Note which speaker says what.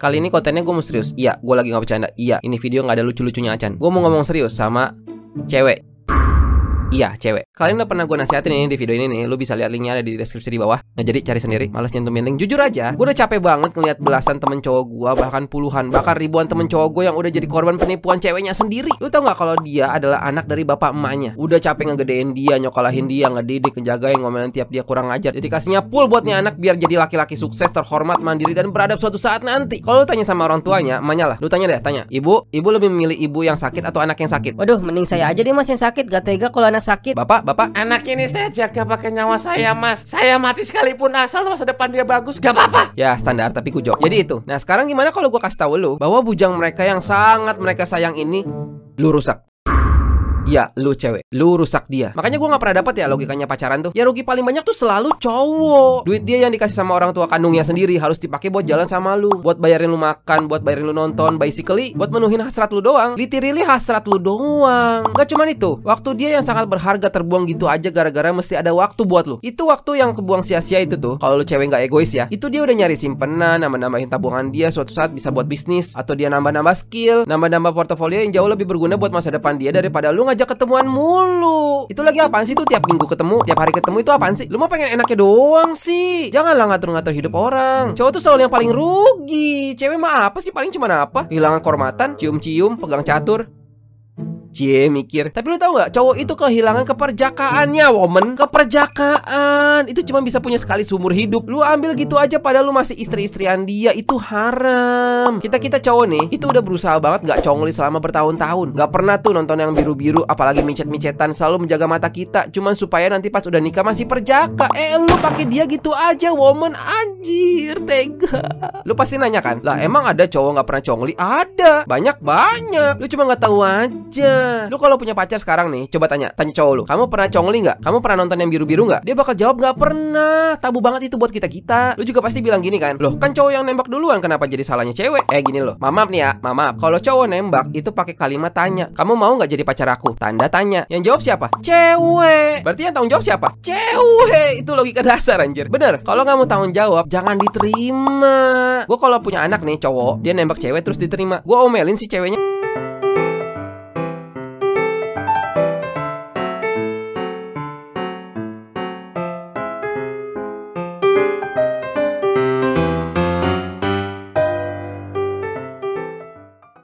Speaker 1: Kali ini kontennya gue mau serius Iya, gue lagi gak bercanda Iya, ini video gak ada lucu-lucunya Acan Gue mau ngomong serius sama cewek Iya, cewek. Kalian udah pernah gue nasihatin ini di video ini nih. Lu bisa lihat linknya ada di deskripsi di bawah. Nah, jadi cari sendiri. Males nyentuh link. Jujur aja, gue udah capek banget ngeliat belasan temen cowok gue, bahkan puluhan, bahkan ribuan temen cowok gue yang udah jadi korban penipuan ceweknya sendiri. Lu tau nggak kalau dia adalah anak dari bapak emaknya? Udah capek ngegedein dia, nyokolahin dia, ngedidik, ngejagain, ngomelin tiap dia kurang ajar. Jadi kasihnya full buatnya anak biar jadi laki-laki sukses, terhormat, mandiri, dan beradab suatu saat nanti. Kalau lo tanya sama orang tuanya, emaknya lah. Lu tanya deh, tanya. Ibu, ibu lebih memilih ibu yang sakit atau anak yang sakit? Waduh, mending saya aja deh mas yang sakit. Gak tega kalau anak anak sakit. Bapak, bapak. Anak ini saya jaga pakai nyawa saya, Mas. Saya mati sekalipun asal masa depan dia bagus, gak apa-apa. Ya, standar tapi kujok. Jadi itu. Nah, sekarang gimana kalau gua kasih tahu lu bahwa bujang mereka yang sangat mereka sayang ini lu rusak ya lu cewek lu rusak dia makanya gue nggak pernah dapat ya logikanya pacaran tuh ya rugi paling banyak tuh selalu cowok duit dia yang dikasih sama orang tua kandungnya sendiri harus dipakai buat jalan sama lu buat bayarin lu makan buat bayarin lu nonton basically buat menuhin hasrat lu doang literally hasrat lu doang gak cuma itu waktu dia yang sangat berharga terbuang gitu aja gara-gara mesti ada waktu buat lu itu waktu yang kebuang sia-sia itu tuh kalau lu cewek nggak egois ya itu dia udah nyari simpenan nambah-nambahin tabungan dia suatu saat bisa buat bisnis atau dia nambah-nambah skill nambah-nambah portofolio yang jauh lebih berguna buat masa depan dia daripada lu ngajak ngajak ketemuan mulu. Itu lagi apaan sih tuh tiap minggu ketemu, tiap hari ketemu itu apaan sih? Lu mah pengen enaknya doang sih. Janganlah ngatur-ngatur hidup orang. Cowok tuh selalu yang paling rugi. Cewek mah apa sih paling cuma apa? Hilangan kehormatan, cium-cium, pegang catur. Cie mikir Tapi lu tau gak Cowok itu kehilangan keperjakaannya woman Keperjakaan Itu cuma bisa punya sekali seumur hidup Lu ambil gitu aja padahal lu masih istri-istrian dia Itu haram Kita-kita cowok nih Itu udah berusaha banget gak congli selama bertahun-tahun Gak pernah tuh nonton yang biru-biru Apalagi micet-micetan Selalu menjaga mata kita Cuman supaya nanti pas udah nikah masih perjaka Eh lu pakai dia gitu aja woman Anjir tega Lu pasti nanya kan Lah emang ada cowok gak pernah congli Ada Banyak-banyak Lu cuma gak tahu aja Hmm. lu kalau punya pacar sekarang nih, coba tanya, tanya cowok lu. Kamu pernah congli nggak? Kamu pernah nonton yang biru-biru nggak? Dia bakal jawab nggak pernah. Tabu banget itu buat kita kita. Lu juga pasti bilang gini kan? Loh, kan cowok yang nembak duluan, kenapa jadi salahnya cewek? Eh gini loh, maaf nih ya, maaf. Kalau cowok nembak itu pakai kalimat tanya. Kamu mau nggak jadi pacar aku? Tanda tanya. Yang jawab siapa? Cewek. Berarti yang tanggung jawab siapa? Cewek. Itu logika dasar anjir. Bener. Kalau nggak mau tanggung jawab, jangan diterima. Gue kalau punya anak nih cowok, dia nembak cewek terus diterima. Gue omelin si ceweknya